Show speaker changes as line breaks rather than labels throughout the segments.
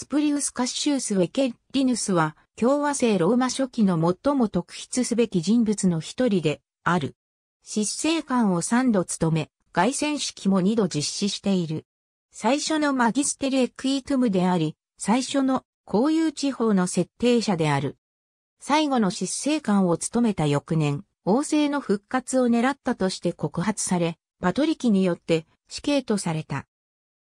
スプリウスカッシウス・ウェケッリヌスは、共和制ローマ初期の最も特筆すべき人物の一人で、ある。執政官を三度務め、外戦式も二度実施している。最初のマギステル・エクイトゥムであり、最初の公有地方の設定者である。最後の執政官を務めた翌年、王政の復活を狙ったとして告発され、パトリキによって死刑とされた。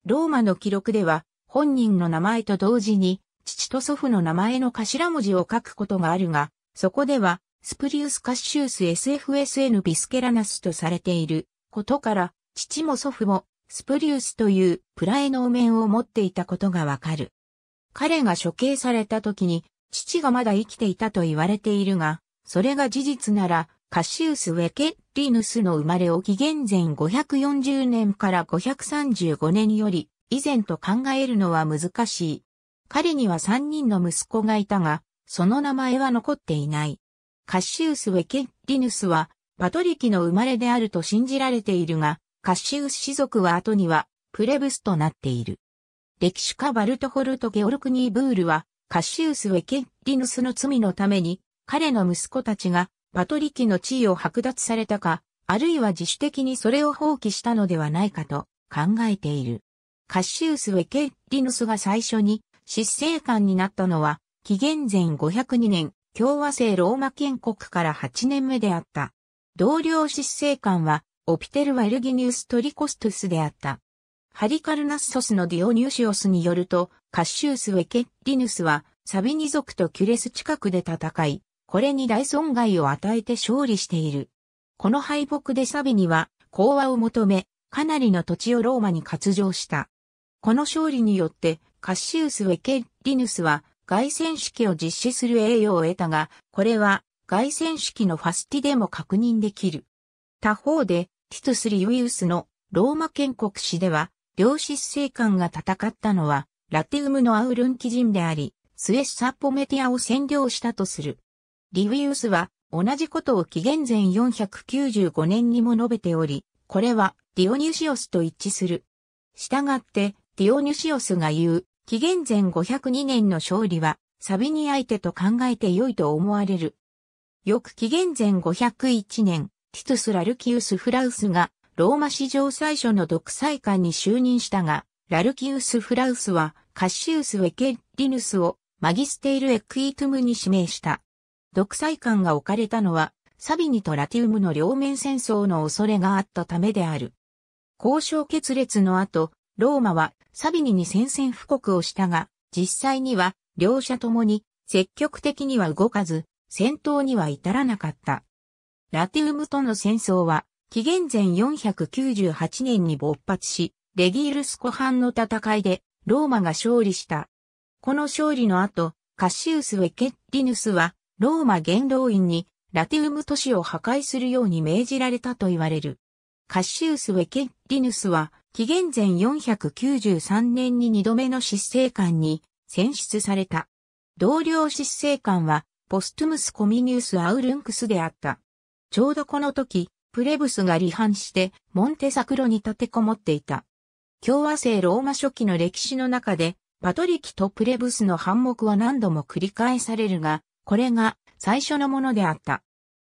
ローマの記録では、本人の名前と同時に、父と祖父の名前の頭文字を書くことがあるが、そこでは、スプリウスカッシウス SFSN ビスケラナスとされていることから、父も祖父もスプリウスというプラエメ面を持っていたことがわかる。彼が処刑された時に、父がまだ生きていたと言われているが、それが事実なら、カシウス・ウェケ・リヌスの生まれを紀元前540年から535年より以前と考えるのは難しい。彼には3人の息子がいたが、その名前は残っていない。カッシウス・ウェケッリヌスは、パトリキの生まれであると信じられているが、カッシウス氏族は後には、プレブスとなっている。歴史家バルトホルト・ゲオルクニー・ブールは、カッシウス・ウェケッリヌスの罪のために、彼の息子たちが、パトリキの地位を剥奪されたか、あるいは自主的にそれを放棄したのではないかと考えている。カッシウス・ウェケッリヌスが最初に執政官になったのは、紀元前502年、共和制ローマ建国から8年目であった。同僚執政官は、オピテル・ワルギニウス・トリコストゥスであった。ハリカルナッソスのディオニュシオスによると、カッシウス・ウェケッリヌスは、サビニ族とキュレス近くで戦い、これに大損害を与えて勝利している。この敗北でサビニは、講和を求め、かなりの土地をローマに割譲した。この勝利によって、カッシウス・ウェケリヌスは、外戦式を実施する栄誉を得たが、これは、外戦式のファスティでも確認できる。他方で、ティトス・リウィウスのローマ建国史では、両執政官が戦ったのは、ラテウムのアウルンキ人であり、スエッサポメティアを占領したとする。リウィウスは、同じことを紀元前495年にも述べており、これはディオニウシオスと一致する。したがって、ディオニュシオスが言う、紀元前502年の勝利は、サビニ相手と考えて良いと思われる。翌紀元前501年、ティトゥス・ラルキウス・フラウスが、ローマ史上最初の独裁官に就任したが、ラルキウス・フラウスは、カッシウス・ウェケリヌスを、マギステイル・エクイトゥムに指名した。独裁官が置かれたのは、サビニとラティウムの両面戦争の恐れがあったためである。交渉決裂の後、ローマはサビニに宣戦布告をしたが、実際には両者ともに積極的には動かず、戦闘には至らなかった。ラテウムとの戦争は、紀元前498年に勃発し、レギールス湖畔の戦いで、ローマが勝利した。この勝利の後、カシウス・ウェケッリヌスは、ローマ元老院に、ラテウム都市を破壊するように命じられたと言われる。カシウス・ウェケッリヌスは、紀元前493年に2度目の執政官に選出された。同僚執政官は、ポストゥムス・コミニウス・アウルンクスであった。ちょうどこの時、プレブスが離反して、モンテサクロに立てこもっていた。共和制ローマ初期の歴史の中で、パトリキとプレブスの反目は何度も繰り返されるが、これが最初のものであった。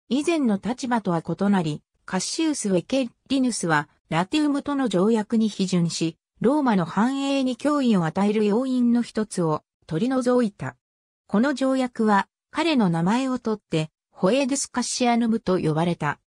以前の立場とは異なり、カッシウス・ウェケリヌスはラテウムとの条約に批准し、ローマの繁栄に脅威を与える要因の一つを取り除いた。この条約は彼の名前をとってホエデスカシアヌムと呼ばれた。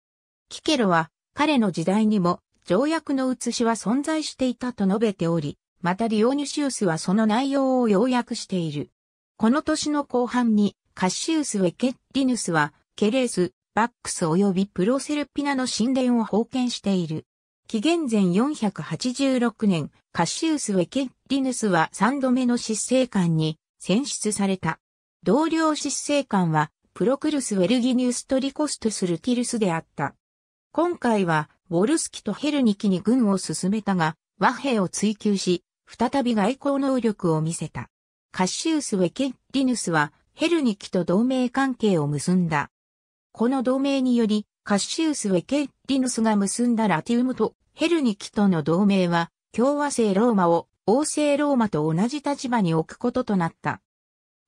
キケロは彼の時代にも条約の写しは存在していたと述べており、またリオニシウスはその内容を要約している。この年の後半にカッシウス・ウェケッリヌスはケレース、バックス及びプロセルピナの神殿を封建している。紀元前486年、カシウス・ウェケッリヌスは3度目の執政官に選出された。同僚執政官は、プロクルス・ウェルギニース・トリコストス・ルティルスであった。今回は、ウォルスキとヘルニキに軍を進めたが、和平を追求し、再び外交能力を見せた。カシウス・ウェケッリヌスは、ヘルニキと同盟関係を結んだ。この同盟により、カッシウス・ウェケッリヌスが結んだラティウムとヘルニキとの同盟は、共和制ローマを王政ローマと同じ立場に置くこととなった。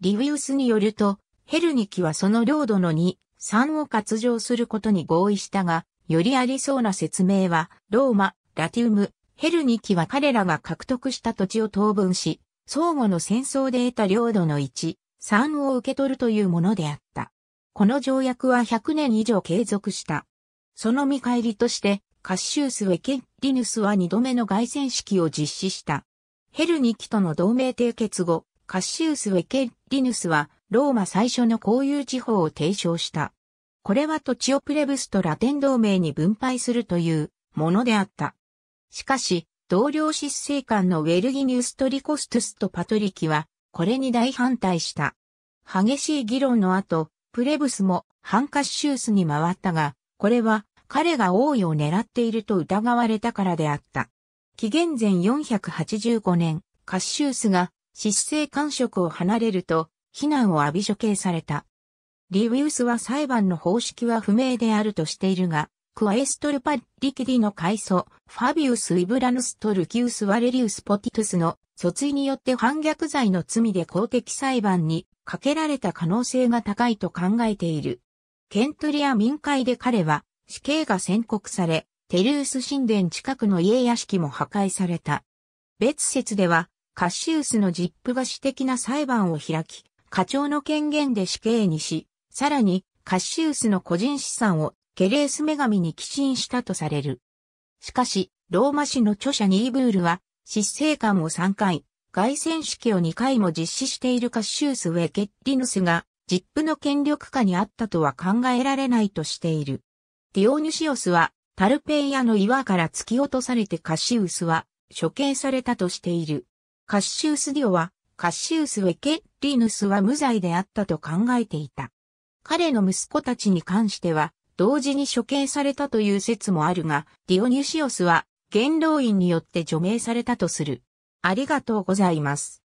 リウィウスによると、ヘルニキはその領土の2、3を割譲することに合意したが、よりありそうな説明は、ローマ、ラティウム、ヘルニキは彼らが獲得した土地を当分し、相互の戦争で得た領土の1、3を受け取るというものであった。この条約は100年以上継続した。その見返りとして、カッシウス・ウェケッリヌスは2度目の凱旋式を実施した。ヘルニキとの同盟締結後、カッシウス・ウェケッリヌスは、ローマ最初の公有地方を提唱した。これは土地をプレブスとラテン同盟に分配するというものであった。しかし、同僚執政官のウェルギニュス・トリコストゥスとパトリキは、これに大反対した。激しい議論の後、プレブスもハンカッシュースに回ったが、これは彼が王位を狙っていると疑われたからであった。紀元前485年、カッシュースが失政官職を離れると、非難を浴び処刑された。リウィウスは裁判の方式は不明であるとしているが、クワエストルパッリキディの階層、ファビウス・イブラヌストルキウス・ワレリウス・ポティトゥスの訴追によって反逆罪の罪で公的裁判にかけられた可能性が高いと考えている。ケントリア民会で彼は死刑が宣告され、テルース神殿近くの家屋敷も破壊された。別説では、カッシウスのジップが私的な裁判を開き、課長の権限で死刑にし、さらにカッシウスの個人資産をケレース女神に寄進したとされる。しかし、ローマ史の著者ニーブールは、失政官を3回、凱旋式を2回も実施しているカッシュース・ウェケッリヌスが、ジップの権力下にあったとは考えられないとしている。ディオニシオスは、タルペイアの岩から突き落とされてカッシウスは処刑されたとしている。カッシウスディオは、カッシウス・ウェケ・リヌスは無罪であったと考えていた。彼の息子たちに関しては、同時に処刑されたという説もあるが、ディオニュシオスは、元老院によって除名されたとする。ありがとうございます。